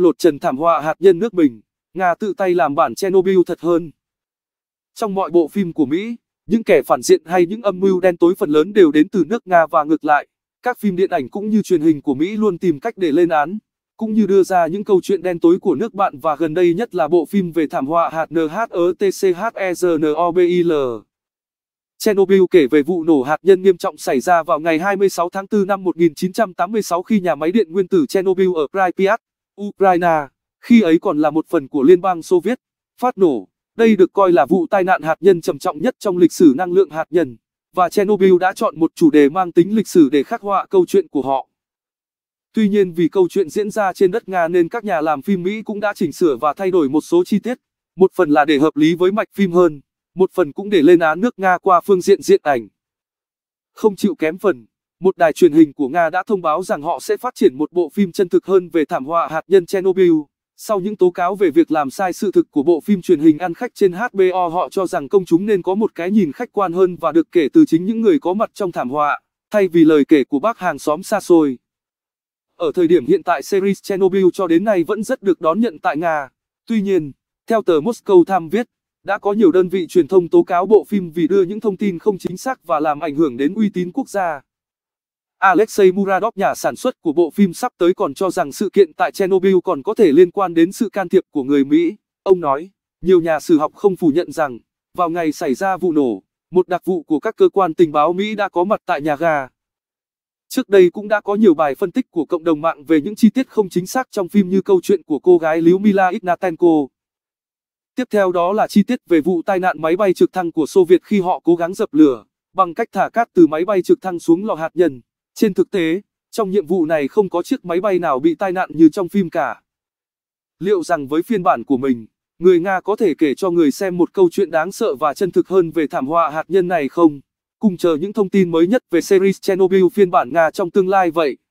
lột trần thảm họa hạt nhân nước mình, Nga tự tay làm bản Chernobyl thật hơn. Trong mọi bộ phim của Mỹ, những kẻ phản diện hay những âm mưu đen tối phần lớn đều đến từ nước Nga và ngược lại. Các phim điện ảnh cũng như truyền hình của Mỹ luôn tìm cách để lên án, cũng như đưa ra những câu chuyện đen tối của nước bạn và gần đây nhất là bộ phim về thảm họa hạt NHERTCHERNOBIL. E Chernobyl kể về vụ nổ hạt nhân nghiêm trọng xảy ra vào ngày 26 tháng 4 năm 1986 khi nhà máy điện nguyên tử Chernobyl ở Pripyat, Ukraine, khi ấy còn là một phần của Liên bang Xô Viết, phát nổ. Đây được coi là vụ tai nạn hạt nhân trầm trọng nhất trong lịch sử năng lượng hạt nhân, và Chernobyl đã chọn một chủ đề mang tính lịch sử để khắc họa câu chuyện của họ. Tuy nhiên vì câu chuyện diễn ra trên đất Nga nên các nhà làm phim Mỹ cũng đã chỉnh sửa và thay đổi một số chi tiết, một phần là để hợp lý với mạch phim hơn, một phần cũng để lên án nước Nga qua phương diện diện ảnh. Không chịu kém phần một đài truyền hình của Nga đã thông báo rằng họ sẽ phát triển một bộ phim chân thực hơn về thảm họa hạt nhân Chernobyl. Sau những tố cáo về việc làm sai sự thực của bộ phim truyền hình ăn khách trên HBO họ cho rằng công chúng nên có một cái nhìn khách quan hơn và được kể từ chính những người có mặt trong thảm họa, thay vì lời kể của bác hàng xóm xa xôi. Ở thời điểm hiện tại series Chernobyl cho đến nay vẫn rất được đón nhận tại Nga. Tuy nhiên, theo tờ Moscow Times viết, đã có nhiều đơn vị truyền thông tố cáo bộ phim vì đưa những thông tin không chính xác và làm ảnh hưởng đến uy tín quốc gia. Alexei Muradov nhà sản xuất của bộ phim sắp tới còn cho rằng sự kiện tại Chernobyl còn có thể liên quan đến sự can thiệp của người Mỹ. Ông nói, nhiều nhà sử học không phủ nhận rằng, vào ngày xảy ra vụ nổ, một đặc vụ của các cơ quan tình báo Mỹ đã có mặt tại nhà ga. Trước đây cũng đã có nhiều bài phân tích của cộng đồng mạng về những chi tiết không chính xác trong phim như câu chuyện của cô gái Lyudmila Ignatenko. Tiếp theo đó là chi tiết về vụ tai nạn máy bay trực thăng của Xô Viết khi họ cố gắng dập lửa bằng cách thả cát từ máy bay trực thăng xuống lò hạt nhân. Trên thực tế, trong nhiệm vụ này không có chiếc máy bay nào bị tai nạn như trong phim cả. Liệu rằng với phiên bản của mình, người Nga có thể kể cho người xem một câu chuyện đáng sợ và chân thực hơn về thảm họa hạt nhân này không? Cùng chờ những thông tin mới nhất về series Chernobyl phiên bản Nga trong tương lai vậy.